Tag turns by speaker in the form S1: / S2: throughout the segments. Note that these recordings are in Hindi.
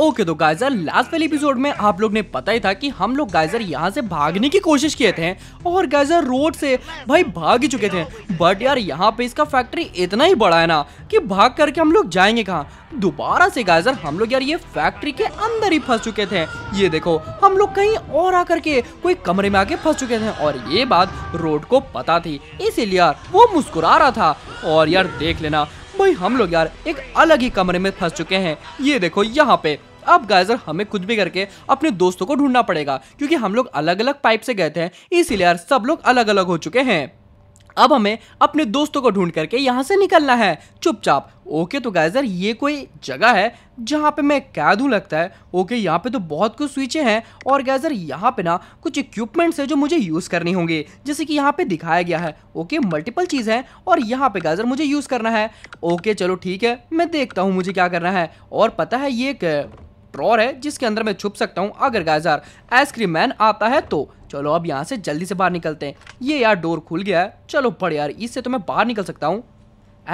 S1: ओके तो गाइजर लास्ट वाले एपिसोड में आप लोग ने पता ही था कि हम लोग गाइजर यहाँ से भागने की कोशिश किए थे और गाइजर रोड से भाई भाग ही चुके थे बट यार यहाँ पे इसका फैक्ट्री इतना ही बड़ा है ना कि भाग करके हम लोग जाएंगे कहाँ दोबारा से गाइजर हम लोग यार ये फैक्ट्री के अंदर ही फंस चुके थे ये देखो हम लोग कहीं और आकर के कोई कमरे में आके फंस चुके थे और ये बात रोड को पता थी इसीलिए यार वो मुस्कुरा रहा था और यार देख लेना भाई हम लोग यार एक अलग ही कमरे में फंस चुके हैं ये देखो यहाँ पे अब गाइजर हमें कुछ भी करके अपने दोस्तों को ढूंढना पड़ेगा क्योंकि हम लोग अलग अलग पाइप से गए थे इसीलिए यार सब लोग अलग अलग हो चुके हैं अब हमें अपने दोस्तों को ढूंढ करके यहाँ से निकलना है चुपचाप ओके तो गाइजर ये कोई जगह है जहाँ पे मैं कैद हूँ लगता है ओके यहाँ पे तो बहुत कुछ स्विचे हैं और गैजर यहाँ पे ना कुछ इक्विपमेंट्स है जो मुझे यूज़ करनी होंगे जैसे कि यहाँ पे दिखाया गया है ओके मल्टीपल चीज़ है और यहाँ पे गाइजर मुझे यूज़ करना है ओके चलो ठीक है मैं देखता हूँ मुझे क्या करना है और पता है ये ड्रॉर है जिसके अंदर मैं छुप सकता हूँ अगर गाइजार आइसक्रीम मैन आता है तो चलो अब यहाँ से जल्दी से बाहर निकलते हैं ये यार डोर खुल गया है चलो पड़ यार इससे तो मैं बाहर निकल सकता हूँ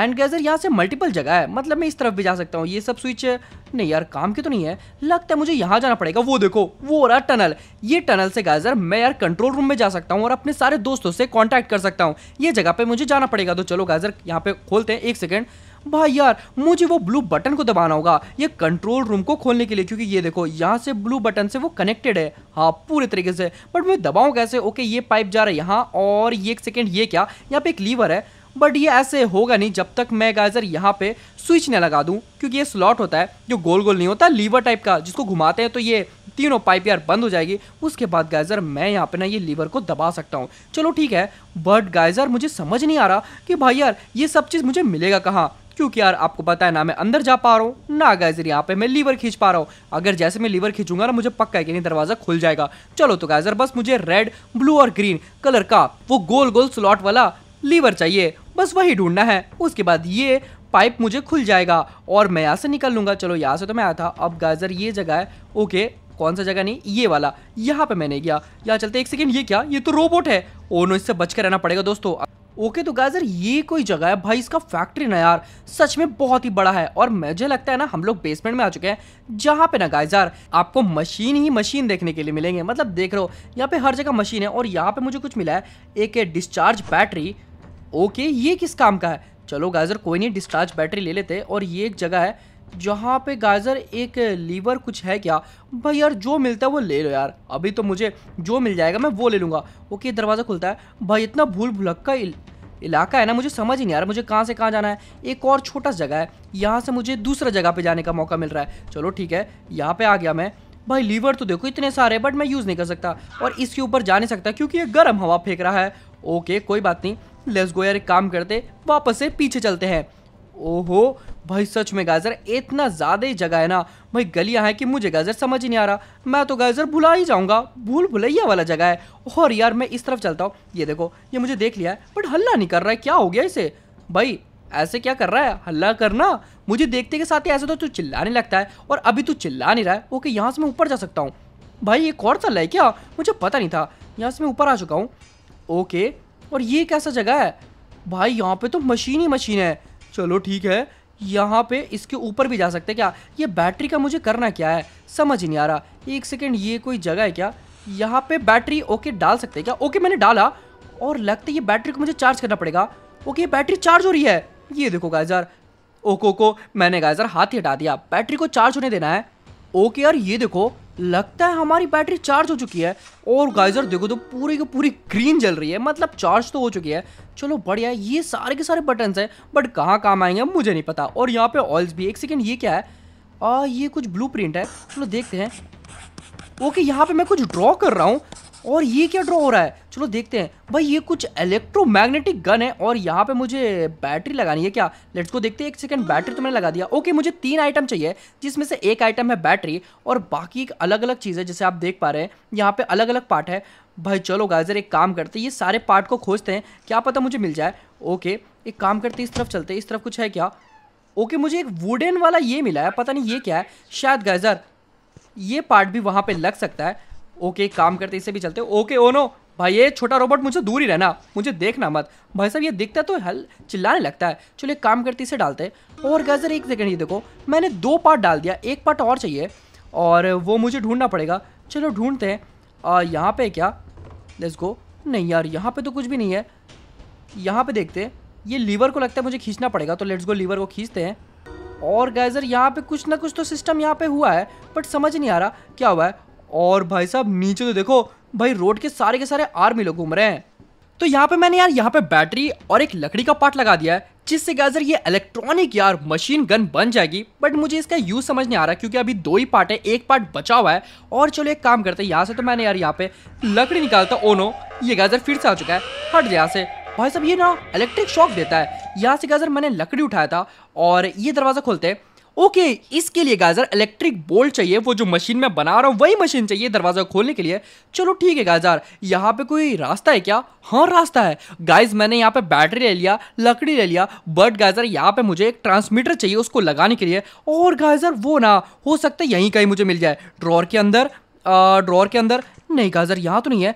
S1: एंड गैजर यहाँ से मल्टीपल जगह है मतलब मैं इस तरफ भी जा सकता हूँ ये सब स्विच नहीं यार काम की तो नहीं है लगता है मुझे यहाँ जाना पड़ेगा वो देखो वो हो रहा टनल ये टनल से गैजर मैं यार कंट्रोल रूम में जा सकता हूँ और अपने सारे दोस्तों से कांटेक्ट कर सकता हूँ ये जगह पे मुझे जाना पड़ेगा तो चलो गैजर यहाँ पे खोलते हैं एक सेकेंड भाई यार मुझे वो ब्लू बटन को दबाना होगा ये कंट्रोल रूम को खोलने के लिए क्योंकि ये देखो यहाँ से ब्लू बटन से वो कनेक्टेड है हाँ पूरे तरीके से बट मैं दबाऊँ कैसे ओके ये पाइप जा रहा है यहाँ और ये एक सेकेंड ये क्या यहाँ पे एक लीवर है बट ये ऐसे होगा नहीं जब तक मैं गाइजर यहाँ पे स्विच नहीं लगा दूँ क्योंकि ये स्लॉट होता है जो गोल गोल नहीं होता लीवर टाइप का जिसको घुमाते हैं तो ये तीनों पाइप यार बंद हो जाएगी उसके बाद गाइजर मैं यहाँ पे ना ये लीवर को दबा सकता हूँ चलो ठीक है बट गाइजर मुझे समझ नहीं आ रहा कि भाई यार ये सब चीज़ मुझे मिलेगा कहाँ क्योंकि यार आपको पता है ना मैं अंदर जा पा रहा हूँ ना गैस यहाँ पे मैं लीवर खींच पा रहा हूँ अगर जैसे मैं लीवर खींचूंगा ना मुझे पक्का है कि नहीं दरवाजा खुल जाएगा चलो तो गैजर बस मुझे रेड ब्लू और ग्रीन कलर का वो गोल गोल स्लॉट वाला लीवर चाहिए बस वही ढूंढना है उसके बाद ये पाइप मुझे खुल जाएगा और मैं यहाँ से निकल लूंगा चलो यहाँ से तो मैं आया था अब गाजर ये जगह है ओके कौन सा जगह नहीं ये वाला यहाँ पे मैंने गया यहाँ चलते एक सेकेंड ये क्या ये तो रोबोट है ओनो oh इससे बच कर रहना पड़ेगा दोस्तों ओके तो गाइज ये कोई जगह है भाई इसका फैक्ट्री ना यार सच में बहुत ही बड़ा है और मुझे लगता है ना हम लोग बेसमेंट में आ चुके हैं जहाँ पे ना गाइज आपको मशीन ही मशीन देखने के लिए मिलेंगे मतलब देख रहे हो यहाँ पे हर जगह मशीन है और यहाँ पे मुझे कुछ मिला है एक है डिस्चार्ज बैटरी ओके ये किस काम का है चलो गाइजर कोई नहीं डिस्चार्ज बैटरी ले लेते और ये एक जगह है जहाँ पे गाजर एक लीवर कुछ है क्या भाई यार जो मिलता है वो ले लो यार अभी तो मुझे जो मिल जाएगा मैं वो ले लूँगा ओके दरवाज़ा खुलता है भाई इतना भूल भुलक्का इल... इलाका है ना मुझे समझ ही नहीं यार मुझे कहाँ से कहाँ जाना है एक और छोटा सा जगह है यहाँ से मुझे दूसरा जगह पर जाने का मौका मिल रहा है चलो ठीक है यहाँ पर आ गया मैं भाई लीवर तो देखो इतने सारे बट मैं यूज़ नहीं कर सकता और इसके ऊपर जा नहीं सकता क्योंकि ये गर्म हवा फेंक रहा है ओके कोई बात नहीं लेस गो यार एक काम करते वापस से पीछे चलते हैं ओहो भाई सच में गाजर इतना ज़्यादा ही जगह है ना भाई गलियां हैं कि मुझे गाजर समझ ही नहीं आ रहा मैं तो गाजर भुला ही जाऊंगा भूल भुलैया वाला जगह है और यार मैं इस तरफ चलता हूँ ये देखो ये मुझे देख लिया है बट हल्ला नहीं कर रहा है क्या हो गया इसे भाई ऐसे क्या कर रहा है हल्ला करना मुझे देखते के साथ ही ऐसे तो तू चिल्लाने लगता है और अभी तू चिल्ला नहीं रहा है ओके यहाँ से मैं ऊपर जा सकता हूँ भाई ये कौन सा है क्या मुझे पता नहीं था यहाँ से मैं ऊपर आ चुका हूँ ओके और ये कैसा जगह है भाई यहाँ पे तो मशीन ही मशीन है चलो ठीक है यहाँ पे इसके ऊपर भी जा सकते हैं क्या ये बैटरी का मुझे करना क्या है समझ ही नहीं आ रहा एक सेकेंड ये कोई जगह है क्या यहाँ पे बैटरी ओके डाल सकते हैं क्या ओके मैंने डाला और लगता है ये बैटरी को मुझे चार्ज करना पड़ेगा ओके ये बैटरी चार्ज हो रही है ये देखो गायजार ओको ओको मैंने गायजार हाथ ही हटा दिया बैटरी को चार्ज होने देना है ओके यार ये देखो लगता है हमारी बैटरी चार्ज हो चुकी है और गाइजर देखो तो पूरी की पूरी ग्रीन जल रही है मतलब चार्ज तो हो चुकी है चलो बढ़िया ये सारे के सारे बटन्स हैं बट कहाँ काम आएंगे मुझे नहीं पता और यहाँ पे ऑयल्स भी एक सेकेंड ये क्या है आ, ये कुछ ब्लू प्रिंट है चलो देखते हैं ओके यहाँ पे मैं कुछ ड्रॉ कर रहा हूँ और ये क्या ड्रॉ हो रहा है चलो देखते हैं भाई ये कुछ इलेक्ट्रोमैग्नेटिक गन है और यहाँ पे मुझे बैटरी लगानी है क्या लेट्स को देखते हैं एक सेकंड बैटरी तो मैंने लगा दिया ओके मुझे तीन आइटम चाहिए जिसमें से एक आइटम है बैटरी और बाकी एक अलग अलग चीज़ है जैसे आप देख पा रहे हैं यहाँ पर अलग अलग पार्ट है भाई चलो गाजर एक काम करते ये सारे पार्ट को खोजते हैं क्या पता मुझे मिल जाए ओके एक काम करते इस तरफ चलते इस तरफ कुछ है क्या ओके मुझे एक वुडन वाला ये मिला है पता नहीं ये क्या है शायद गाइजर ये पार्ट भी वहाँ पर लग सकता है ओके काम करते इसे भी चलते ओके ओ नो भाई ये छोटा रोबोट मुझे दूर ही रहना मुझे देखना मत भाई साहब ये दिखता तो हल चिल्लाने लगता है चलो एक काम करते इसे डालते और गजर एक सेकंड ये देखो मैंने दो पार्ट डाल दिया एक पार्ट और चाहिए और वो मुझे ढूंढना पड़ेगा चलो ढूंढते हैं यहाँ पे क्या लेट्स गो नहीं यार यहाँ पे तो कुछ भी नहीं है यहाँ पे देखते ये लीवर को लगता है मुझे खींचना पड़ेगा तो लेट्स गो लीवर को खींचते हैं और गैजर यहाँ पे कुछ ना कुछ तो सिस्टम यहाँ पे हुआ है बट समझ नहीं आ रहा क्या हुआ है और भाई साहब नीचे तो देखो भाई रोड के सारे के सारे आर्मी लोग घूम रहे हैं तो यहाँ पे मैंने यार यहाँ पे बैटरी और एक लकड़ी का पार्ट लगा दिया है जिससे गैजर ये इलेक्ट्रॉनिक यार मशीन गन बन जाएगी बट मुझे इसका यूज समझ नहीं आ रहा क्योंकि अभी दो ही पार्ट है एक पार्ट बचा हुआ है और चलो एक काम करते हैं यहाँ से तो मैंने यार यहाँ पे लकड़ी निकालता ओ oh नो ये गैजर फिर से आ चुका है हट यहाँ से भाई साहब ये ना इलेक्ट्रिक शॉक देता है यहाँ से गैजर मैंने लकड़ी उठाया था और ये दरवाज़ा खोलते हैं ओके इसके लिए गाजर इलेक्ट्रिक बोल्ट चाहिए वो जो मशीन में बना रहा हूँ वही मशीन चाहिए दरवाज़ा खोलने के लिए चलो ठीक है गाजर यहाँ पे कोई रास्ता है क्या हाँ रास्ता है गाइज मैंने यहाँ पे बैटरी ले लिया लकड़ी ले लिया बट गाजर यहाँ पे मुझे एक ट्रांसमीटर चाहिए उसको लगाने के लिए और गाजर वो ना हो सकता है यहीं कहीं मुझे मिल जाए ड्रॉर के अंदर ड्रॉर के अंदर नहीं गाजर यहाँ तो नहीं है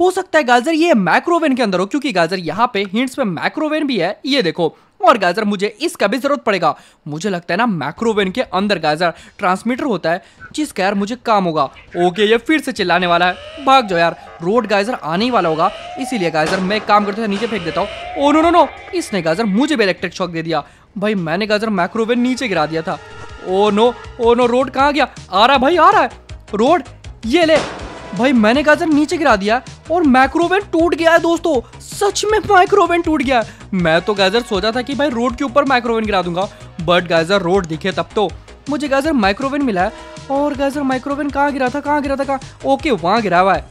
S1: हो सकता है गाजर ये माइक्रोवेन के अंदर हो क्योंकि गाजर यहाँ पे हिंट्स पे माइक्रोवेन भी है ये देखो और गाइजर मुझे इसका भी जरूरत पड़ेगा मुझे लगता है ना माइक्रोवेन के अंदर गाजर ट्रांसमीटर होता है जिसका यार मुझे काम होगा ओके ये फिर से चिल्लाने वाला है भाग जाओ यार रोड गाइजर आने ही वाला होगा इसीलिए गाइजर मैं काम करते नीचे फेंक देता हूँ ओ नो नो नो इसने गाजर मुझे भी इलेक्ट्रिक शॉक दे दिया भाई मैंने गाजर माइक्रोवेन नीचे गिरा दिया था oh no oh no rod कहाँ गया आ रहा भाई आ रहा है रोड ये ले भाई मैंने गाजर नीचे गिरा दिया और माइक्रोवेव टूट गया है दोस्तों सच में माइक्रोवेव टूट गया मैं तो गाजर सोचा था कि भाई रोड के ऊपर माइक्रोवेव गिरा दूंगा बट गाजर रोड दिखे तब तो मुझे गाजर माइक्रोवेव मिला है और गाजर माइक्रोवेव कहाँ गिरा था कहाँ गिरा था कहाँ ओके वहाँ गिरा हुआ है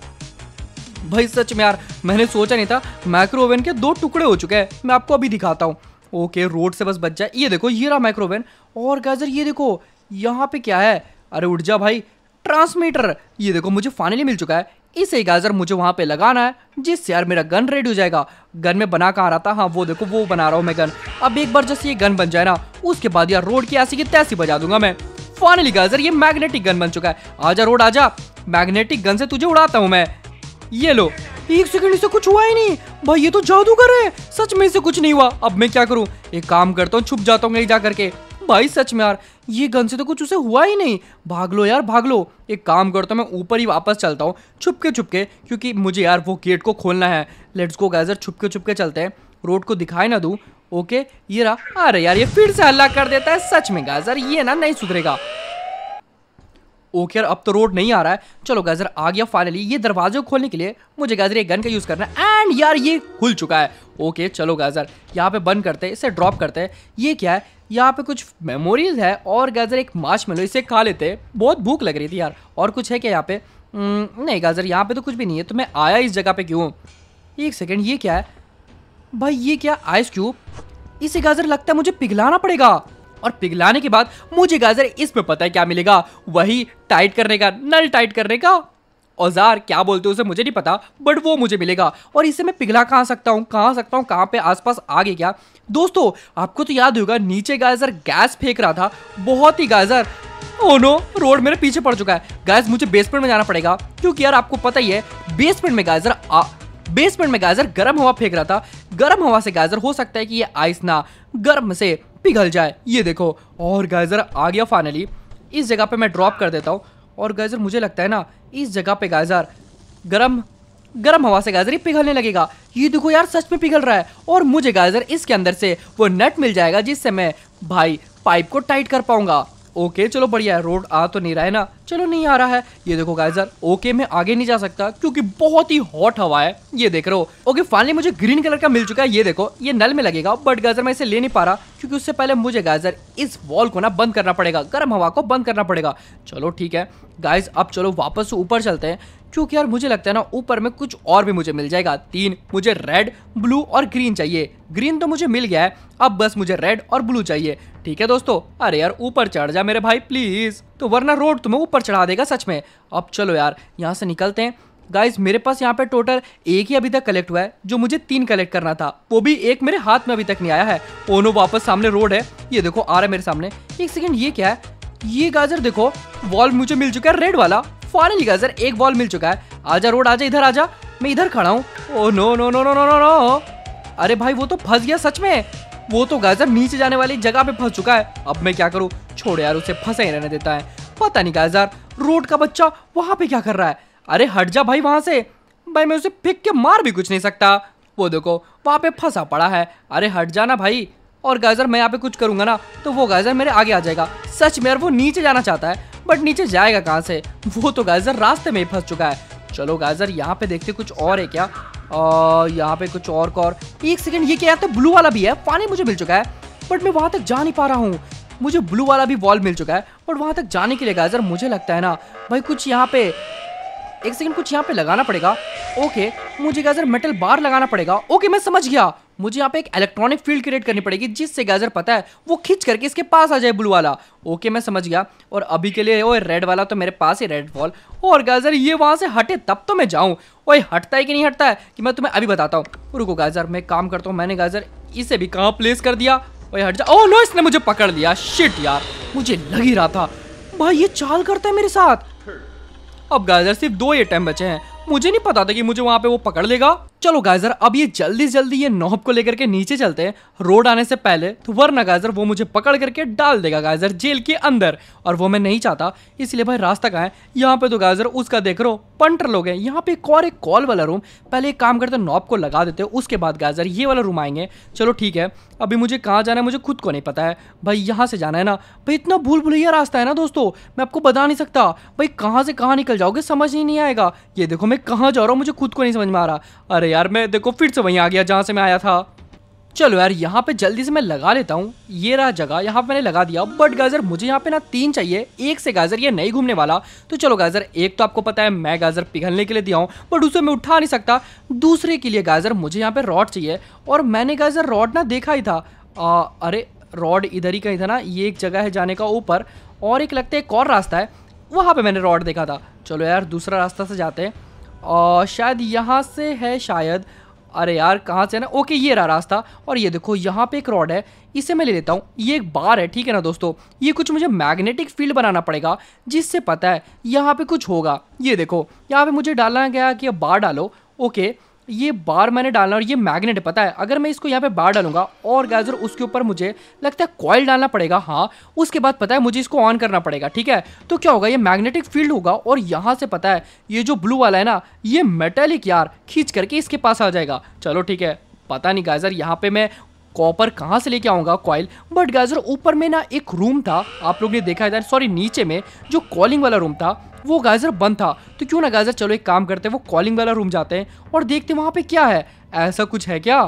S1: भाई सच में यार मैंने सोचा नहीं था माइक्रोवेव के दो टुकड़े हो चुके हैं मैं आपको अभी दिखाता हूँ ओके रोड से बस बच जाए ये देखो ये रहा माइक्रोवेव और गाजर ये देखो यहाँ पे क्या है अरे उठ जा भाई ट्रांसमीटर ये देखो मुझे फाइनली मिल चुका है इसे गाजर मुझे वहां पे लगाना है जिससे यार मेरा गन रेडी हो जाएगा गन में बना कहा रहा था हाँ वो देखो वो बना रहा हूँ मैं गन अब एक बार जैसे ये गन बन जाए ना उसके बाद यार रोड की ऐसी की तैसी बजा दूंगा मैं फाइनली गाजर ये मैग्नेटिक गन बन चुका है आजा रोड आजा मैग्नेटिक गन से तुझे उड़ाता हूँ मैं ये लो एक सेकंड से कुछ हुआ ही नहीं भाई ये तो जादूगर है सच में इसे कुछ नहीं हुआ अब मैं क्या करूँ एक काम करता हूँ छुप जाता हूँ जा करके भाई सच में यार ये गन से तो कुछ उसे हुआ ही नहीं भाग लो यार भाग लो एक काम करता तो हूँ मैं ऊपर ही वापस चलता हूँ छुपके छुपके क्योंकि मुझे यार वो गेट को खोलना है लेट्स गो गैजर छुपके छुपके चलते हैं रोड को दिखाई ना दूँ ओके ये रहा अरे यार ये फिर से हल्ला कर देता है सच में गाजर ये ना नहीं सुधरेगा ओके यार अब तो रोड नहीं आ रहा है चलो गैजर आ गया फाइनली ये दरवाजे को खोलने के लिए मुझे गैजर एक गन का यूज़ करना है एंड यार ये खुल चुका है ओके चलो गैजर यहाँ पे बंद करते हैं इसे ड्रॉप करते हैं ये क्या है यहाँ पे कुछ मेमोरीज है और गैजर एक माछ मिलो इसे खा लेते बहुत भूख लग रही थी यार और कुछ है क्या यहाँ पे हम्म, नहीं गाज़र यहाँ पे तो कुछ भी नहीं है तो मैं आया इस जगह पे क्यों एक सेकेंड ये क्या है भाई ये क्या आइस क्यूब इसे गाजर लगता है मुझे पिघलाना पड़ेगा और पिघलाने के बाद मुझे गाजर इसमें पता है क्या मिलेगा वही टाइट करने का नल टाइट करने का औजार क्या बोलते हो उसे मुझे नहीं पता बट वो मुझे मिलेगा और इसे मैं पिघला कहाँ सकता हूँ कहाँ सकता हूँ कहाँ पे आसपास आगे क्या दोस्तों आपको तो याद होगा नीचे गाजर गैस फेंक रहा था बहुत ही गाजर ओ नो रोड मेरे पीछे पड़ चुका है गैस मुझे बेसमेंट में जाना पड़ेगा क्योंकि यार आपको पता ही है बेसमेंट में गाजर आ... बेसमेंट में गाजर गर्म हवा फेंक रहा था गर्म हवा से गाजर हो सकता है कि ये आइस ना गर्म से पिघल जाए ये देखो और गाइजर आ गया फाइनली इस जगह पे मैं ड्रॉप कर देता हूँ और गाइजर मुझे लगता है ना इस जगह पे गाइजर गरम गर्म हवा से गाजर ये पिघलने लगेगा ये देखो यार सच में पिघल रहा है और मुझे गाइजर इसके अंदर से वो नट मिल जाएगा जिससे मैं भाई पाइप को टाइट कर पाऊंगा ओके चलो बढ़िया है रोड आ तो नहीं रहा है ना चलो नहीं आ रहा है ये देखो गाइजर ओके मैं आगे नहीं जा सकता क्योंकि बहुत ही हॉट हवा है ये देख रहे हो ओके फाइनली मुझे ग्रीन कलर का मिल चुका है ये देखो ये नल में लगेगा बट गाइजर मैं इसे ले नहीं पा रहा क्योंकि उससे पहले मुझे गाइजर इस वॉल को ना बंद करना पड़ेगा गर्म हवा को बंद करना पड़ेगा चलो ठीक है गाइज अब चलो वापस ऊपर चलते हैं क्योंकि यार मुझे लगता है ना ऊपर में कुछ और भी मुझे मिल जाएगा तीन मुझे रेड ब्लू और ग्रीन चाहिए ग्रीन तो मुझे मिल गया है अब बस मुझे रेड और ब्लू चाहिए ठीक है दोस्तों अरे यार ऊपर चढ़ जा मेरे भाई प्लीज तो वरना रोड तुम्हें ऊपर चढ़ा देगा सच में अब चलो यार यहाँ से निकलते हैं गाइज मेरे पास यहाँ पे टोटल एक ही अभी तक कलेक्ट हुआ है जो मुझे तीन कलेक्ट करना था वो भी एक मेरे हाथ में अभी तक नहीं आया है ओनो वापस सामने रोड है ये देखो आ रहा है मेरे सामने एक सेकेंड ये क्या है ये गाजर देखो वॉल्व मुझे मिल चुका है रेड वाला फाइनली गाइस यार एक बॉल मिल चुका है आजा रोड आजा इधर आजा मैं इधर खड़ा हूँ oh no no no no no no no अरे भाई वो तो फंस गया सच में वो तो गाइस यार नीचे जाने वाली जगह पे फंस चुका है अब मैं क्या करूँ छोड़ यार उसे फंसा ही रहने देता है पता नहीं गाइस यार रोड का बच्चा वहाँ पे क्या कर रहा है अरे हट जा भाई वहाँ से भाई मैं उसे फेंक के मार भी कुछ नहीं सकता वो देखो वहाँ पे फंसा पड़ा है अरे हट जाना भाई और गाजर मैं यहाँ पे कुछ करूंगा ना तो वो गाजर मेरे आगे आ जाएगा सच में यार वो नीचे जाना चाहता है बट नीचे जाएगा कहाँ से वो तो गाइजर रास्ते में ही फंस चुका है चलो गाइजर यहाँ पे देखते कुछ और है क्या यहाँ पे कुछ और कौर एक सेकेंड ये क्या है तो ब्लू वाला भी है पानी मुझे मिल चुका है बट मैं वहां तक जा नहीं पा रहा हूँ मुझे ब्लू वाला भी वॉल मिल चुका है बट वहां तक जाने के लिए गाइजर मुझे लगता है ना भाई कुछ यहाँ पे एक सेकंड कुछ यहाँ पे लगाना पड़ेगा ओके मुझे गाइजर मेटल बार लगाना पड़ेगा ओके मैं समझ गया मुझे यहाँ पे एक इलेक्ट्रॉनिक फील्ड क्रिएट करनी पड़ेगी जिससे गाजर पता है वो खींच करके इसके पास आ जाए ब्लू वाला ओके मैं समझ गया और अभी के लिए ओ रेड वाला तो मेरे पास ही रेड बॉल और गाजर ये वहाँ से हटे तब तो मैं जाऊँ ओए हटता है कि नहीं हटता है कि मैं तुम्हें अभी बताता हूँ रुको गाजर मैं काम करता हूँ मैंने गाजर इसे भी कहाँ प्लेस कर दिया वही हट जा ओ नो इसने मुझे पकड़ लिया शिट यार मुझे लग ही रहा था भाई ये चाल करता है मेरे साथ अब गाजर सिर्फ दो ये टाइम बचे हैं मुझे नहीं पता था कि मुझे वहाँ पे वो पकड़ लेगा चलो गाइजर अब ये जल्दी जल्दी ये नॉब को लेकर के नीचे चलते हैं रोड आने से पहले तो वरना गाइजर वो मुझे पकड़ करके डाल देगा गाइजर जेल के अंदर और वो मैं नहीं चाहता इसलिए भाई रास्ता कहाँ है यहाँ पे तो गाइजर उसका देख रो पंटर लोग हैं यहाँ पे एक और एक कॉल वाला रूम पहले एक काम करते नॉब को लगा देते उसके बाद गाइजर ये वाला रूम आएंगे चलो ठीक है अभी मुझे कहाँ जाना है मुझे खुद को नहीं पता है भाई यहाँ से जाना है ना भाई इतना भूल भुलैया रास्ता है ना दोस्तों मैं आपको बता नहीं सकता भाई कहाँ से कहाँ निकल जाओगे समझ ही नहीं आएगा ये देखो मैं कहाँ जा रहा हूँ मुझे खुद को नहीं समझ में आ रहा अरे अरे यार मैं देखो फिर से वहीं आ गया जहाँ से मैं आया था चलो यार यहाँ पे जल्दी से मैं लगा लेता हूँ ये रहा जगह यहाँ पे मैंने लगा दिया बट गाजर मुझे यहाँ पे ना तीन चाहिए एक से गाजर ये नहीं घूमने वाला तो चलो गाजर एक तो आपको पता है मैं गाजर पिघलने के लिए दिया हूँ बट उसे मैं उठा नहीं सकता दूसरे के लिए गाजर मुझे यहाँ पे रॉड चाहिए और मैंने गाजर रॉड ना देखा ही था आ, अरे रॉड इधर ही कहीं था ना ये एक जगह है जाने का ऊपर और एक लगता है एक और रास्ता है वहाँ पर मैंने रॉड देखा था चलो यार दूसरा रास्ता से जाते हैं और शायद यहाँ से है शायद अरे यार कहाँ से है ना ओके ये रहा रास्ता और ये देखो यहाँ पे एक रॉड है इसे मैं ले लेता हूँ ये एक बार है ठीक है ना दोस्तों ये कुछ मुझे मैग्नेटिक फील्ड बनाना पड़ेगा जिससे पता है यहाँ पे कुछ होगा ये देखो यहाँ पे मुझे डाला गया कि अब बार डालो ओके ये बार मैंने डालना और ये मैग्नेट पता है अगर मैं इसको यहाँ पे बार डालूंगा और गैजर उसके ऊपर मुझे लगता है कॉयल डालना पड़ेगा हाँ उसके बाद पता है मुझे इसको ऑन करना पड़ेगा ठीक है तो क्या होगा ये मैग्नेटिक फील्ड होगा और यहाँ से पता है ये जो ब्लू वाला है ना ये मेटेलिक यार खींच करके इसके पास आ जाएगा चलो ठीक है पता नहीं गाजर यहाँ पे मैं कॉपर कहाँ से लेके आऊँगा कॉयल बट गाइजर ऊपर में ना एक रूम था आप लोग ने देखा है सॉरी नीचे में जो कॉलिंग वाला रूम था वो गाइजर बंद था तो क्यों ना गाइजर चलो एक काम करते हैं वो कॉलिंग वाला रूम जाते हैं और देखते वहाँ पे क्या है ऐसा कुछ है क्या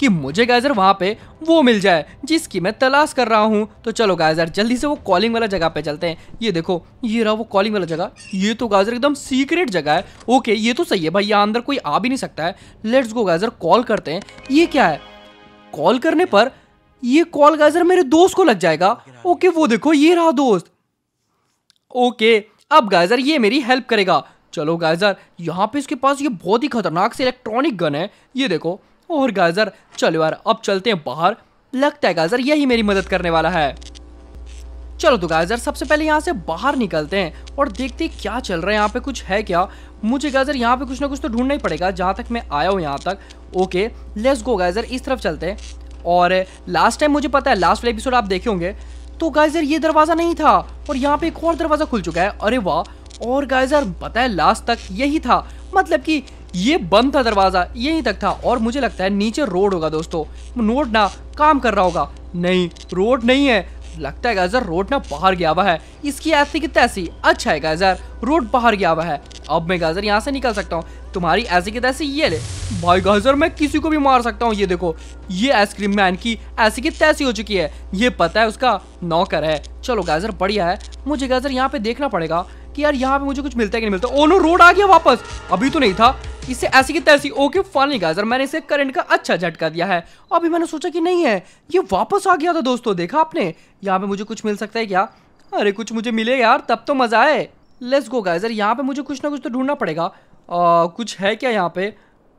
S1: कि मुझे गाइजर वहाँ पे वो मिल जाए जिसकी मैं तलाश कर रहा हूँ तो चलो गाइजर जल्दी से वो कॉलिंग वाला जगह पे चलते हैं ये देखो ये रहा वो कॉलिंग वाला जगह ये तो गाइजर एकदम सीक्रेट जगह है ओके ये तो सही है भाई यहाँ अंदर कोई आ भी नहीं सकता है लेट्स गो गाइजर कॉल करते हैं ये क्या है कॉल करने पर ये कॉल गाइजर मेरे दोस्त को लग जाएगा ओके वो देखो ये रहा दोस्त ओके अब गाइजर ये मेरी हेल्प करेगा चलो गाइजर यहाँ पे इसके पास ये बहुत ही खतरनाक से इलेक्ट्रॉनिक गन है ये देखो और गाइजर चलो यार अब चलते हैं बाहर लगता है गाइजर यही मेरी मदद करने वाला है चलो तो गाजर सबसे पहले यहाँ से बाहर निकलते हैं और देखते हैं क्या चल रहा है यहाँ पे कुछ है क्या मुझे गाजर यहाँ पे कुछ ना कुछ तो ढूंढना ही पड़ेगा जहाँ तक मैं आया हूँ यहाँ तक ओके लेट्स गो गाइजर इस तरफ चलते हैं और लास्ट टाइम मुझे पता है लास्ट एपिसोड आप देखे होंगे तो गाइजर ये दरवाज़ा नहीं था और यहाँ पे एक और दरवाज़ा खुल चुका है अरे वाह और गाइजर पता है लास्ट तक यही था मतलब कि ये बंद था दरवाज़ा यहीं तक था और मुझे लगता है नीचे रोड होगा दोस्तों नोट ना काम कर रहा होगा नहीं रोड नहीं है लगता है गाजर रोड ना बाहर गया हुआ है इसकी ऐसी की तैसी अच्छा है गाजर रोड बाहर गया हुआ है अब मैं गाजर यहाँ से निकल सकता हूँ तुम्हारी ऐसी की तैसी ये ले भाई गाजर मैं किसी को भी मार सकता हूँ ये देखो ये आइसक्रीम मैन की ऐसी की तैसी हो चुकी है ये पता है उसका नौकर है चलो गाजर बढ़िया है मुझे गाजर यहाँ पे देखना पड़ेगा कि यार यहाँ पे मुझे कुछ मिलता है कि नहीं मिलता ओनो रोड आ गया वापस अभी तो नहीं था इसे ऐसी की तैसी ओके फाइनली गाइस और मैंने इसे करंट का अच्छा झटका दिया है अभी मैंने सोचा कि नहीं है ये वापस आ गया था दोस्तों देखा आपने यहाँ पे मुझे कुछ मिल सकता है क्या अरे कुछ मुझे मिले यार तब तो मज़ा आए लेट्स गो गाइजर यहाँ पे मुझे कुछ ना कुछ तो ढूंढना पड़ेगा आ, कुछ है क्या यहाँ पे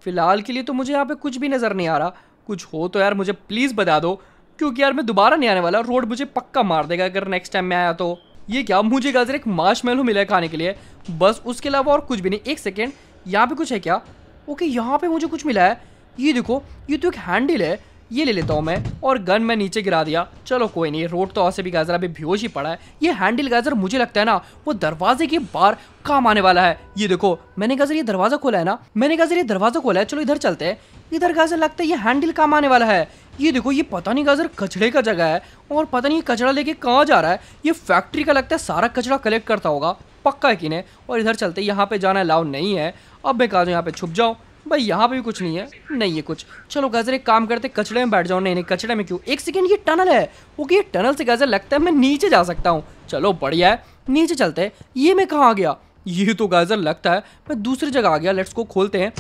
S1: फ़िलहाल के लिए तो मुझे यहाँ पे कुछ भी नज़र नहीं आ रहा कुछ हो तो यार मुझे प्लीज़ बता दो क्योंकि यार मैं दोबारा नहीं आने वाला रोड मुझे पक्का मार देगा अगर नेक्स्ट टाइम मैं आया तो ये क्या मुझे गाजर एक मार्श मिला है खाने के लिए बस उसके अलावा और कुछ भी नहीं एक सेकेंड यहाँ पे कुछ है क्या ओके यहाँ पे मुझे कुछ मिला है ये देखो ये तो एक हैंडल है ये ले लेता हूँ मैं और गन मैं नीचे गिरा दिया चलो कोई नहीं रोड तो ऐसे भी गाजर अभी भ्योज ही पड़ा है ये हैंडल गाजर मुझे लगता है ना वो दरवाजे के बाहर काम आने वाला है ये देखो मैंने गाजर ये दरवाजा खोला है ना मैंने गाजर ये दरवाजा खोला है चलो इधर चलते हैं इधर गाजर लगता है ये हैंडल काम आने वाला है ये देखो ये पता नहीं गाजर कचड़े का जगह है और पता नहीं ये कचड़ा लेके कहाँ जा रहा है ये फैक्ट्री का लगता है सारा कचड़ा कलेक्ट करता होगा पक्का है कि नहीं और इधर चलते यहाँ पे जाना अलाउ नहीं है अब मैं कहा यहाँ पे छुप जाऊँ भाई यहाँ पे भी कुछ नहीं है नहीं है कुछ चलो गाजर एक काम करते कचड़े में बैठ जाओ नहीं नहीं कचड़े में क्यों एक सेकेंड ये टनल है ओके ये टनल से गाजर लगता है मैं नीचे जा सकता हूँ चलो बढ़िया है नीचे चलते हैं ये मैं कहाँ आ गया ये तो गाजर लगता है मैं दूसरी जगह आ गया लेट्स को खोलते हैं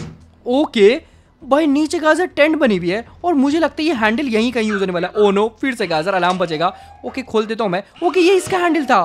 S1: ओके भाई नीचे गाजर टेंट बनी हुई है और मुझे लगता है ये हैंडल यहीं कहीं यूज होने वाला है ओ oh नो फिर से गाजर अलार्म बजेगा ओके खोल देता हूँ मैं ओके ये इसका हैंडल था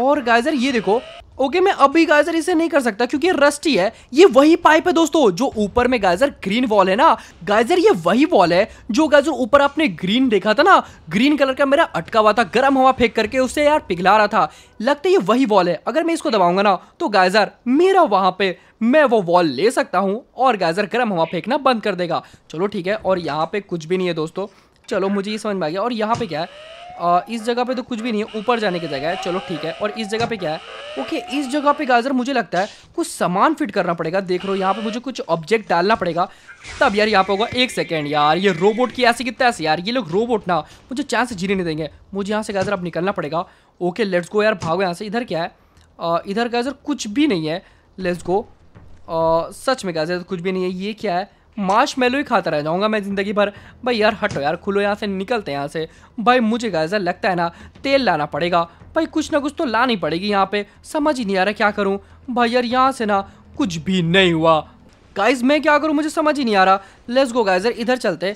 S1: और गाजर ये देखो ओके okay, मैं अभी गाजर इसे नहीं कर सकता क्योंकि ये रस्टी है ये वही पाइप है दोस्तों जो ऊपर में गाजर ग्रीन वॉल है ना गाजर ये वही वॉल है जो गाजर ऊपर आपने ग्रीन देखा था ना ग्रीन कलर का मेरा अटका हुआ था गर्म हवा फेंक करके उससे यार पिघला रहा था लगता है ये वही वॉल है अगर मैं इसको दबाऊंगा ना तो गाजर मेरा वहां पे मैं वो वॉल ले सकता हूँ और गाजर गर्म हवा फेंकना बंद कर देगा चलो ठीक है और यहाँ पे कुछ भी नहीं है दोस्तों चलो मुझे ये समझ में आ गया और यहाँ पे क्या है आ, इस जगह पे तो कुछ भी नहीं है ऊपर जाने की जगह है चलो ठीक है और इस जगह पे क्या है ओके इस जगह पे गाजर मुझे लगता है कुछ सामान फिट करना पड़ेगा देख रहे हो यहाँ पे मुझे कुछ ऑब्जेक्ट डालना पड़ेगा तब यार यहाँ पे होगा एक सेकेंड यार ये रोबोट की ऐसी कितना ऐसी यार ये लोग रोबोट ना मुझे चांस जीने नहीं देंगे मुझे यहाँ से गाजर अब निकलना पड़ेगा ओके लेट्स गो यार भागो यहाँ से इधर क्या है इधर गाजर कुछ भी नहीं है लेट्स गो सच में गाजर कुछ भी नहीं है ये क्या है माश मेलो ही खाता रह जाऊँगा मैं ज़िंदगी भर भाई यार हटो यार खुलो यहाँ से निकलते हैं यहाँ से भाई मुझे गाइजर लगता है ना तेल लाना पड़ेगा भाई कुछ ना कुछ तो लानी पड़ेगी यहाँ पे समझ ही नहीं आ रहा क्या करूँ भाई यार यहाँ से ना कुछ भी नहीं हुआ गाइज मैं क्या करूँ मुझे समझ ही नहीं आ रहा लेट्स गो गाइजर इधर चलते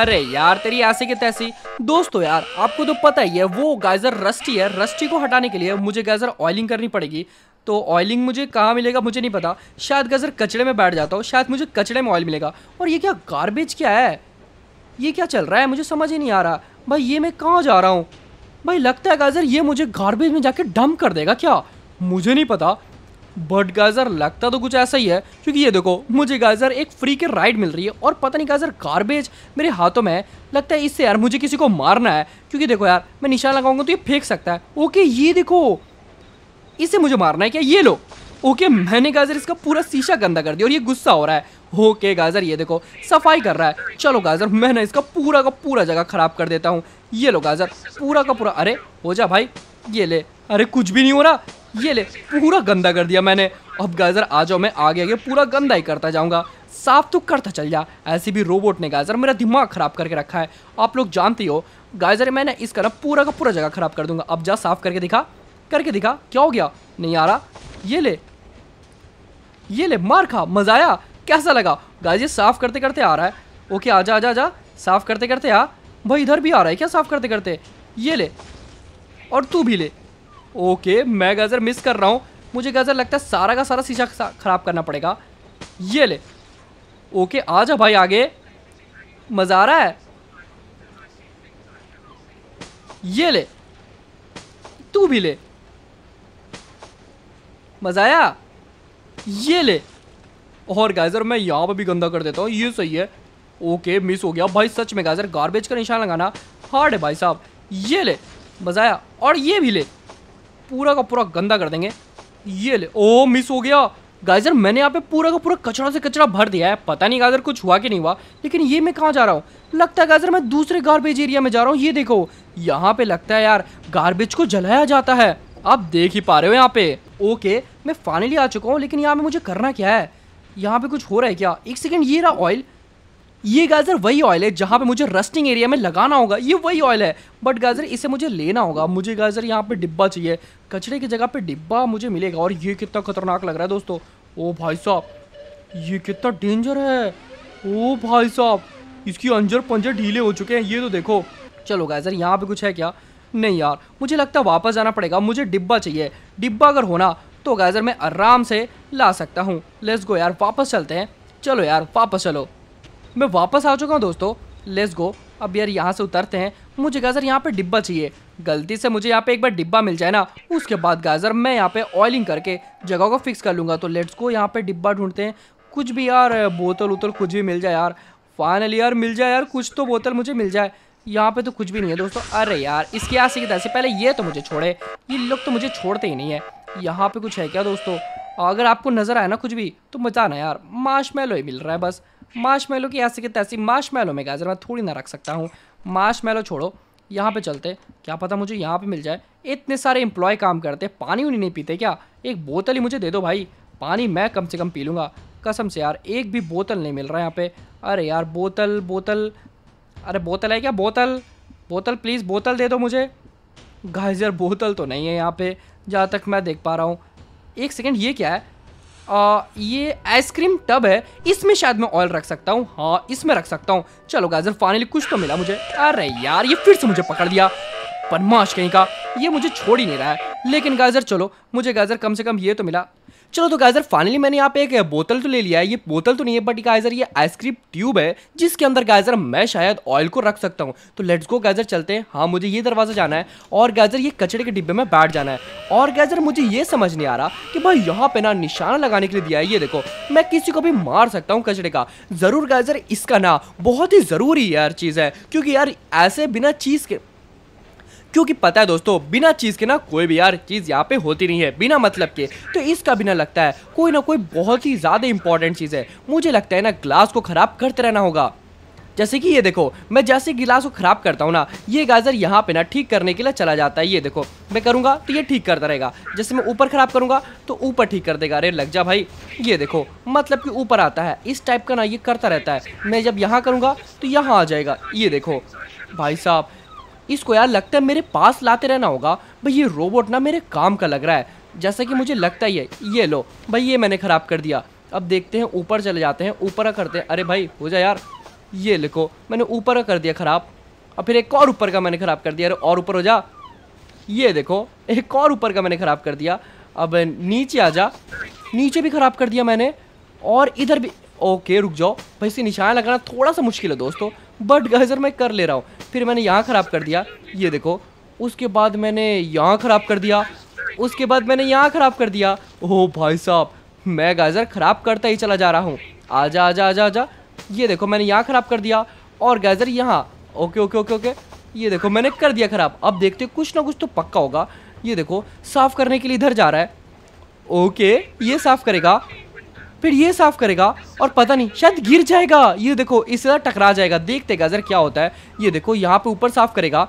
S1: अरे यार तेरी ऐसे की तैसी दोस्तों यार आपको तो पता ही है वो गाइजर रस्टी है रस्टी को हटाने के लिए मुझे गाइजर ऑयलिंग करनी पड़ेगी तो ऑयलिंग मुझे कहाँ मिलेगा मुझे नहीं पता शायद गज़र कचड़े में बैठ जाता हो शायद मुझे कचड़े में ऑयल मिलेगा और ये क्या गार्बेज क्या है ये क्या चल रहा है मुझे समझ ही नहीं आ रहा भाई ये मैं कहाँ जा रहा हूँ भाई लगता है गाजर ये मुझे गार्बेज में जाके डंप कर देगा क्या मुझे नहीं पता बट गाजर लगता तो कुछ ऐसा ही है क्योंकि ये देखो मुझे गाजर एक फ्री के राइड मिल रही है और पता नहीं गाजर गार्बेज मेरे हाथों में है लगता है इससे यार मुझे किसी को मारना है क्योंकि देखो यार मैं निशान लगाऊंगा तो ये फेंक सकता है ओके ये देखो इसे मुझे मारना है क्या ये लो ओके मैंने गाजर इसका पूरा शीशा गंदा कर दिया और ये गुस्सा हो रहा है ओके गाजर ये देखो सफाई कर रहा है चलो गाजर मैंने इसका पूरा का पूरा जगह ख़राब कर देता हूँ ये लो गाजर पूरा का पूरा अरे हो जा भाई ये ले अरे कुछ भी नहीं हो रहा ये ले पूरा गंदा कर दिया मैंने अब गाजर आ जाओ मैं आगे आगे पूरा गंदा ही करता जाऊंगा साफ तो करता चल जा ऐसे भी रोबोट ने गाजर मेरा दिमाग ख़राब करके रखा है आप लोग जानते हो गाजर मैंने इसका ना पूरा का पूरा जगह ख़राब कर दूंगा अब जा साफ करके दिखा करके दिखा क्या हो गया नहीं आ रहा ये ले ये ले मार खा मजा आया कैसा लगा गाइस ये साफ करते करते आ रहा है ओके आ जा आ जा साफ करते करते आ भाई इधर भी आ रहा है क्या साफ करते करते ये ले और तू भी ले ओके मैं गाजर मिस कर रहा हूँ मुझे गाजर लगता है सारा का सारा शीशा ख़राब करना पड़ेगा ये ले ओके आ जा भाई आगे मज़ा आ रहा है ये ले तू भी ले मज़ा आया ये ले और गाइजर मैं यहाँ पर भी गंदा कर देता हूँ ये सही है ओके मिस हो गया भाई सच में गाजर गार्बेज का निशान लगाना हार्ड है भाई साहब ये ले मज़ा आया और ये भी ले पूरा का पूरा गंदा कर देंगे ये ले ओ मिस हो गया गाइजर मैंने यहाँ पे पूरा का पूरा कचरा से कचरा भर दिया है पता नहीं गाजर कुछ हुआ कि नहीं हुआ लेकिन ये मैं कहाँ जा रहा हूँ लगता है गाजर मैं दूसरे गार्बेज एरिया में जा रहा हूँ ये देखो यहाँ पे लगता है यार गार्बेज को जलाया जाता है आप देख ही पा रहे हो यहाँ पे ओके मैं फाइनली आ चुका हूँ लेकिन यहाँ पे मुझे करना क्या है यहाँ पे कुछ हो रहा है क्या एक सेकेंड ये रहा ऑयल ये गाजर वही ऑयल है जहाँ पे मुझे रस्टिंग एरिया में लगाना होगा ये वही ऑयल है बट गाजर इसे मुझे लेना होगा मुझे गाजर यहाँ पे डिब्बा चाहिए कचरे की जगह पे डिब्बा मुझे मिलेगा और ये कितना खतरनाक लग रहा है दोस्तों ओ भाई साहब ये कितना डेंजर है ओ भाई साहब इसकी अंजर पंजर ढीले हो चुके हैं ये तो देखो चलो गाजर यहाँ पे कुछ है क्या नहीं यार मुझे लगता है वापस जाना पड़ेगा मुझे डिब्बा चाहिए डिब्बा अगर होना तो गाजर मैं आराम से ला सकता हूँ लेट्स गो यार वापस चलते हैं चलो यार वापस चलो मैं वापस आ चुका हूँ दोस्तों लेट्स गो अब यार यहाँ से उतरते हैं मुझे गाजर यहाँ पे डिब्बा चाहिए गलती से मुझे यहाँ पे एक बार डिब्बा मिल जाए ना उसके बाद गाजर मैं यहाँ पे ऑयलिंग करके जगह को फिक्स कर लूँगा तो लेट्स गो यहाँ पे डिब्बा ढूंढते हैं कुछ भी यार बोतल उतल कुछ भी मिल जाए यार फाइनली यार मिल जाए यार कुछ तो बोतल मुझे मिल जाए यहाँ पे तो कुछ भी नहीं है दोस्तों अरे यार इसके यहाँ से की से पहले ये तो मुझे छोड़े ये लोग तो मुझे छोड़ते ही नहीं है यहाँ पे कुछ है क्या दोस्तों अगर आपको नज़र आए ना कुछ भी तो बताना यार माश ही मिल रहा है बस माश की ऐसे की तैसी माश में गाजर मैं थोड़ी ना रख सकता हूँ माश छोड़ो यहाँ पे चलते क्या पता मुझे यहाँ पे मिल जाए इतने सारे एम्प्लॉय काम करते पानी उन्हीं नहीं पीते क्या एक बोतल ही मुझे दे दो भाई पानी मैं कम से कम पी लूँगा कसम से यार एक भी बोतल नहीं मिल रहा है यहाँ पे अरे यार बोतल बोतल अरे बोतल है क्या बोतल बोतल प्लीज़ बोतल दे दो मुझे गाइजर बोतल तो नहीं है यहाँ पे जहाँ तक मैं देख पा रहा हूँ एक सेकेंड ये क्या है आ, ये आइसक्रीम टब है इसमें शायद मैं ऑयल रख सकता हूँ हाँ इसमें रख सकता हूँ चलो गाजर फाइनली कुछ तो मिला मुझे अरे यार ये फिर से मुझे पकड़ दिया बदमाश कहीं का ये मुझे छोड़ ही नहीं रहा है लेकिन गाजर चलो मुझे गाजर कम से कम ये तो मिला चलो तो गाइजर फाइनली मैंने यहाँ पे एक बोतल तो ले लिया है ये बोतल तो नहीं है बट गाइजर ये आइसक्रीम ट्यूब है जिसके अंदर गाइजर मैं शायद ऑयल को रख सकता हूँ तो लेट्स गो गाइजर चलते हैं हाँ मुझे ये दरवाज़ा जाना है और गाइजर ये कचड़े के डिब्बे में बैठ जाना है और गाइजर मुझे ये समझ नहीं आ रहा कि भाई यहाँ पे ना निशाना लगाने के लिए दिया है ये देखो मैं किसी को भी मार सकता हूँ कचड़े का ज़रूर गाइजर इसका ना बहुत ही ज़रूरी यार चीज़ है क्योंकि यार ऐसे बिना चीज़ के क्योंकि पता है दोस्तों बिना चीज़ के ना कोई भी यार चीज़ यहाँ पे होती नहीं है बिना मतलब के तो इसका बिना लगता है कोई ना कोई बहुत ही ज़्यादा इंपॉर्टेंट चीज़ है मुझे लगता है ना ग्लास को ख़राब करते रहना होगा जैसे कि ये देखो मैं जैसे गिलास को ख़राब करता हूँ ना ये गाजर यहाँ पे ना ठीक करने के लिए चला जाता है ये देखो मैं करूँगा तो ये ठीक करता रहेगा जैसे मैं ऊपर ख़राब करूँगा तो ऊपर ठीक कर देगा अरे लग जा भाई ये देखो मतलब कि ऊपर आता है इस टाइप का ना ये करता रहता है मैं जब यहाँ करूँगा तो यहाँ आ जाएगा ये देखो भाई साहब इसको यार लगता है मेरे पास लाते रहना होगा भाई ये रोबोट ना मेरे काम का लग रहा है जैसा कि मुझे लगता ही है ये लो भाई ये मैंने ख़राब कर दिया अब देखते हैं ऊपर चले जाते हैं ऊपर करते हैं अरे भाई हो जाए यार ये लिखो मैंने ऊपर कर दिया ख़राब और फिर एक और ऊपर का मैंने ख़राब कर दिया अरे और ऊपर हो जा ये देखो एक और ऊपर का मैंने ख़राब कर दिया अब नीचे आ जा नीचे भी ख़राब कर दिया मैंने और इधर भी ओके रुक जाओ भाई इसे निशान लगाना थोड़ा सा मुश्किल है दोस्तों बट गजर मैं कर ले रहा हूँ फिर मैंने यहाँ ख़राब कर दिया ये देखो उसके बाद मैंने यहाँ ख़राब कर दिया उसके बाद मैंने यहाँ ख़राब कर दिया ओह भाई साहब मैं गाजर ख़राब करता ही चला जा रहा हूँ आजा आजा आजा आजा ये देखो मैंने यहाँ ख़राब कर दिया और गाजर यहाँ ओके ओके ओके ओके ये देखो मैंने कर दिया ख़राब अब देखते कुछ ना कुछ तो पक्का होगा ये देखो साफ़ करने के लिए इधर जा रहा है ओके ये साफ़ करेगा फिर ये साफ करेगा और पता नहीं शायद गिर जाएगा ये देखो इससे टकरा जाएगा देखते गाजर क्या होता है ये देखो यहाँ पे ऊपर साफ करेगा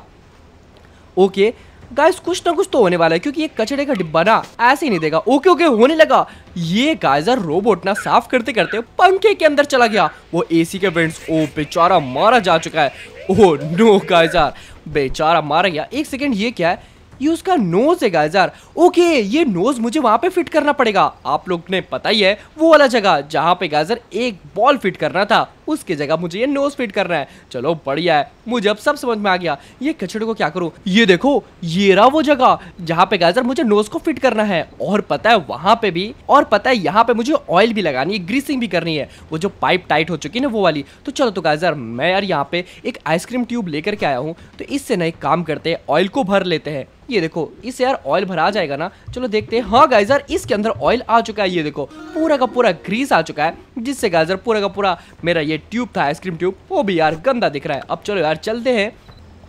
S1: ओके गाइस कुछ ना कुछ तो होने वाला है क्योंकि ये कचड़े का डिब्बा ना ऐसे ही नहीं देगा ओके ओके होने लगा ये गाइजर रोबोट ना साफ करते करते पंखे के अंदर चला गया वो एसी के वेंट्स ओ बेचारा मारा जा चुका है ओ नो गाइजर बेचारा मारा गया एक सेकेंड ये क्या है ये उसका नोज है गाइस यार ओके ये नोज मुझे वहां पे फिट करना पड़ेगा आप लोग ने पता ही है वो वाला जगह जहां पे यार एक बॉल फिट करना था उसकी जगह मुझे ये नोज फिट करना है चलो बढ़िया है मुझे अब सब समझ में आ गया ये कचड़े को क्या करूँ ये देखो ये रहा वो जगह जहाँ पे गाजर मुझे नोज को फिट करना है और पता है वहाँ पे भी और पता है यहाँ पे मुझे ऑयल भी लगानी है ग्रीसिंग भी करनी है वो जो पाइप टाइट हो चुकी है ना वो वाली तो चलो तो गाजर मैं यार यहाँ पे एक आइसक्रीम ट्यूब लेकर के आया हूँ तो इससे न एक काम करते हैं ऑयल को भर लेते हैं ये देखो इससे यार ऑयल भरा जाएगा ना चलो देखते हैं हाँ गाइजर इसके अंदर ऑयल आ चुका है ये देखो पूरा का पूरा ग्रीस आ चुका है जिससे गाइजर पूरा का पूरा मेरा ये ट्यूब था आइसक्रीम ट्यूब वो भी यार गंदा दिख रहा है अब चलो यार चलते हैं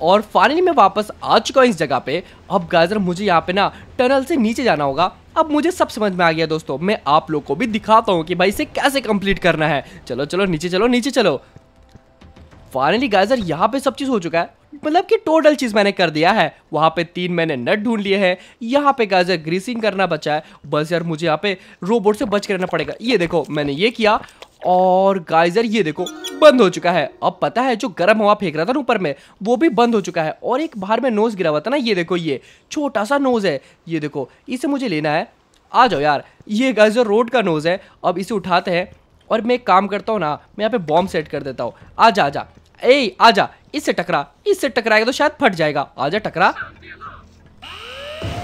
S1: और फाइनली मैं वापस आ चुका हूँ इस जगह पे अब गाजर मुझे यहाँ पे ना टनल से नीचे जाना होगा अब मुझे सब समझ में आ गया दोस्तों मैं आप लोग को भी दिखाता हूँ कि भाई इसे कैसे कंप्लीट करना है चलो चलो नीचे चलो नीचे चलो फाइनली गाजर यहाँ पे सब चीज़ हो चुका है मतलब कि टोटल चीज़ मैंने कर दिया है वहाँ पे तीन मैंने नट ढूंढ लिए हैं यहाँ पे गाजर ग्रीसिंग करना बचा है बस यार मुझे यहाँ पे रोबोट से बच के रहना पड़ेगा ये देखो मैंने ये किया और गाइजर ये देखो बंद हो चुका है अब पता है जो गर्म हवा फेंक रहा था ना ऊपर में वो भी बंद हो चुका है और एक बाहर में नोज गिरा हुआ था ना ये देखो ये छोटा सा नोज है ये देखो इसे मुझे लेना है आ जाओ यार ये गाइजर रोड का नोज है अब इसे उठाते हैं और मैं एक काम करता हूँ ना मैं यहाँ पे बॉम्ब सेट कर देता हूँ आ जा आ जा ए आ जा इससे टकरा इससे टकराएगा तो शायद फट जाएगा आ जा टकरा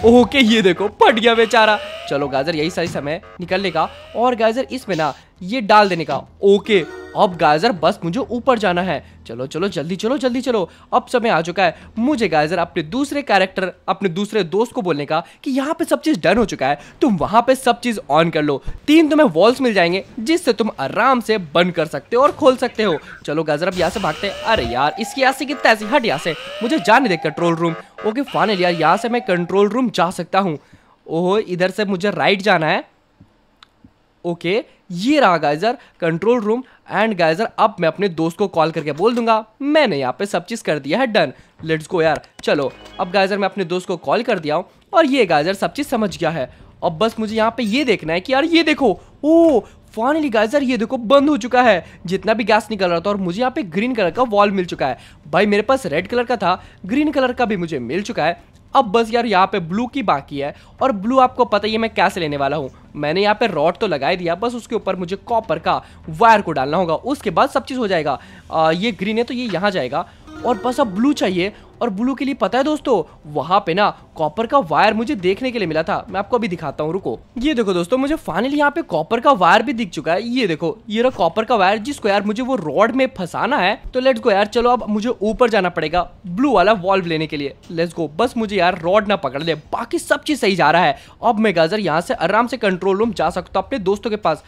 S1: ओके ये देखो फट गया बेचारा चलो गाजर यही सही समय निकलने का और गाजर इसमें ना ये डाल देने का ओके अब गाइजर बस मुझे ऊपर जाना है चलो चलो जल्दी चलो जल्दी चलो अब समय आ चुका है मुझे गाइजर अपने दूसरे कैरेक्टर अपने दूसरे दोस्त को बोलने का कि यहाँ पे सब चीज़ डन हो चुका है तुम वहाँ पे सब चीज़ ऑन कर लो तीन तुम्हें वॉल्स मिल जाएंगे जिससे तुम आराम से बंद कर सकते हो और खोल सकते हो चलो गाइजर अब यहाँ से भागते हैं अरे यार इसकी यहाँ से कितना ऐसी हट यहाँ से मुझे जाने दे कंट्रोल रूम ओके फाइनल यार यहाँ से मैं कंट्रोल रूम जा सकता हूँ ओहो इधर से मुझे राइट जाना है ओके ये रहा guys control room and guys अब मैं अपने दोस्त को कॉल करके बोल दूंगा मैंने यहाँ पे सब चीज़ कर दिया है डन लेट्स गो यार चलो अब गाइजर मैं अपने दोस्त को कॉल कर दिया हूँ और ये गाइजर सब चीज़ समझ गया है अब बस मुझे यहाँ पे ये देखना है कि यार ये देखो ओ फाइनली गाइजर ये देखो बंद हो चुका है जितना भी गैस निकल रहा था और मुझे यहाँ पे ग्रीन कलर का वॉल मिल चुका है भाई मेरे पास रेड कलर का था ग्रीन कलर का भी मुझे मिल चुका है अब बस यार यहाँ पे ब्लू की बाकी है और ब्लू आपको पता ही है मैं कैसे लेने वाला हूँ मैंने यहाँ पे रॉड तो लगा ही दिया बस उसके ऊपर मुझे कॉपर का वायर को डालना होगा उसके बाद सब चीज़ हो जाएगा आ, ये ग्रीन है तो ये यहाँ जाएगा और बस अब ब्लू चाहिए और ब्लू के लिए पता है दोस्तों वहाँ पे ना कॉपर का वायर मुझे देखने के लिए मिला था मैं आपको अभी दिखाता हूँ रुको ये देखो दोस्तों मुझे फाइनली यहाँ पे कॉपर का वायर भी दिख चुका है ये देखो ये रहा कॉपर का वायर जिसको यार मुझे वो रॉड में फंसाना है तो लेट्स गो यार चलो अब मुझे ऊपर जाना पड़ेगा ब्लू वाला वॉल्व लेने के लिए लेट्स गो बस मुझे यार रॉड ना पकड़ ले बाकी सब चीज सही जा रहा है अब मैं गाजर यहाँ से आराम से कंट्रोल रूम जा सकता हूँ अपने दोस्तों के पास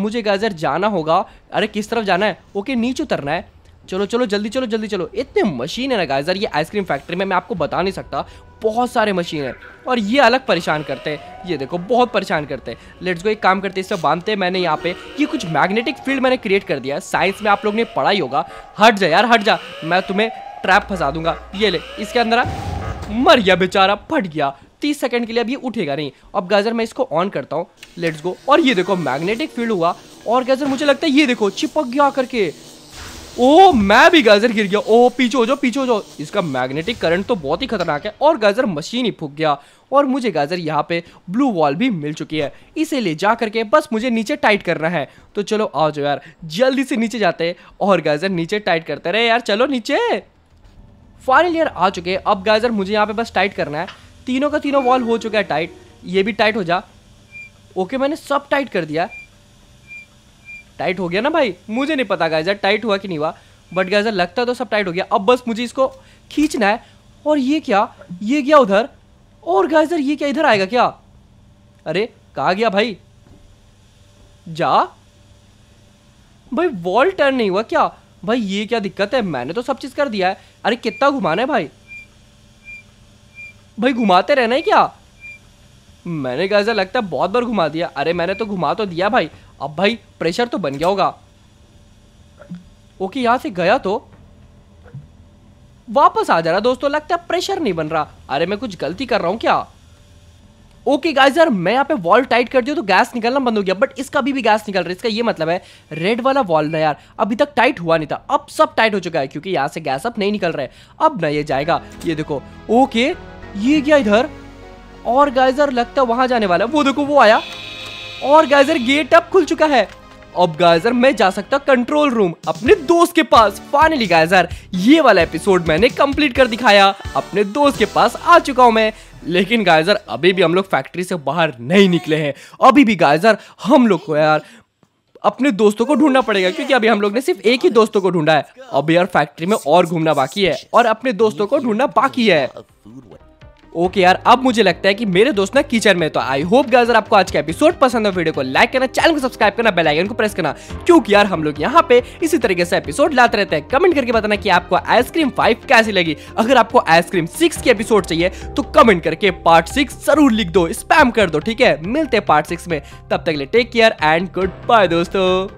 S1: मुझे गाजर जाना होगा अरे किस तरफ जाना है ओके नीचे उतरना है चलो चलो जल्दी चलो जल्दी चलो इतने मशीन है ना गाइस ये आइसक्रीम फैक्ट्री में मैं आपको बता नहीं सकता बहुत सारे मशीन है और ये अलग परेशान करते हैं ये देखो बहुत परेशान करते हैं लेट्स गो एक काम करते हैं इससे बांधते हैं मैंने यहाँ पे ये कुछ मैग्नेटिक फील्ड मैंने क्रिएट कर दिया साइंस में आप लोग ने पढ़ा ही होगा हट जा यार हट जा मैं तुम्हें ट्रैप फंसा दूंगा ये ले इसके अंदर मर गया बेचारा फट गया तीस सेकंड के लिए अब ये उठेगा नहीं अब गाजर मैं इसको ऑन करता हूँ लेट्स गो और ये देखो मैग्नेटिक फील्ड हुआ और गाजर मुझे लगता है ये देखो चिपक गया करके ओ मैं भी गाजर गिर गया ओ पीछे हो जाओ पीछे हो जाओ इसका मैग्नेटिक करंट तो बहुत ही खतरनाक है और गाजर मशीन ही फूक गया और मुझे गाजर यहाँ पे ब्लू वॉल भी मिल चुकी है इसे ले जा करके बस मुझे नीचे टाइट करना है तो चलो आ जो यार जल्दी से नीचे जाते और गाजर नीचे टाइट करते रहे यार चलो नीचे फाइनल यार आ चुके अब गाजर मुझे यहाँ पे बस टाइट करना है तीनों का तीनों वॉल हो चुका है टाइट ये भी टाइट हो जा ओके मैंने सब टाइट कर दिया टाइट हो गया ना भाई मुझे नहीं पता गाइजर टाइट हुआ कि नहीं हुआ बट गाइजर लगता तो सब टाइट हो गया अब बस मुझे इसको खींचना है और ये क्या ये क्या उधर और गाइजर ये क्या इधर आएगा क्या अरे कहा गया भाई जा भाई वॉल टर्न नहीं हुआ क्या भाई ये क्या दिक्कत है मैंने तो सब चीज़ कर दिया है अरे कितना घुमाना है भाई भाई घुमाते रहना है क्या मैंने गाइजर लगता है बहुत बार घुमा दिया अरे मैंने तो घुमा तो दिया भाई अब भाई प्रेशर तो बन गया होगा ओके यहां से गया तो वापस आ जा रहा दोस्तों लगता है प्रेशर नहीं बन रहा अरे मैं कुछ गलती कर रहा हूं क्या ओके गाइस यार मैं यहाँ पे वॉल टाइट कर दिया तो गैस निकलना बंद हो गया बट इसका अभी भी गैस निकल रहा है इसका ये मतलब है रेड वाला वॉल ना यार अभी तक टाइट हुआ नहीं था अब सब टाइट हो चुका है क्योंकि यहाँ से गैस अब नहीं निकल रहा है अब ना ये जाएगा ये देखो ओके ये गया इधर और गाइजर लगता है वहां जाने वाला वो देखो वो आया और गाइजर गेट अब खुल चुका है अब गाइजर मैं जा सकता कंट्रोल रूम अपने दोस्त के पास फाइनली गाइजर ये वाला एपिसोड मैंने कंप्लीट कर दिखाया अपने दोस्त के पास आ चुका हूं मैं लेकिन गाइजर अभी भी हम लोग फैक्ट्री से बाहर नहीं निकले हैं अभी भी गाइजर हम लोग को यार अपने दोस्तों को ढूंढना पड़ेगा क्योंकि अभी हम लोग ने सिर्फ एक ही दोस्तों को ढूंढा है अब यार फैक्ट्री में और घूमना बाकी है और अपने दोस्तों को ढूंढना बाकी है ओके यार अब मुझे लगता है कि मेरे दोस्त ना किचन में तो आई होप गाइस आपको आज का एपिसोड पसंद हो वीडियो को लाइक करना चैनल को सब्सक्राइब करना बेल आइकन को प्रेस करना क्योंकि यार हम लोग यहाँ पे इसी तरीके से एपिसोड लाते रहते हैं कमेंट करके बताना कि आपको आइसक्रीम फाइव कैसी लगी अगर आपको आइसक्रीम सिक्स की एपिसोड चाहिए तो कमेंट करके पार्ट सिक्स जरूर लिख दो स्पैम कर दो ठीक है मिलते हैं पार्ट सिक्स में तब तक ले take care and goodbye दोस्तों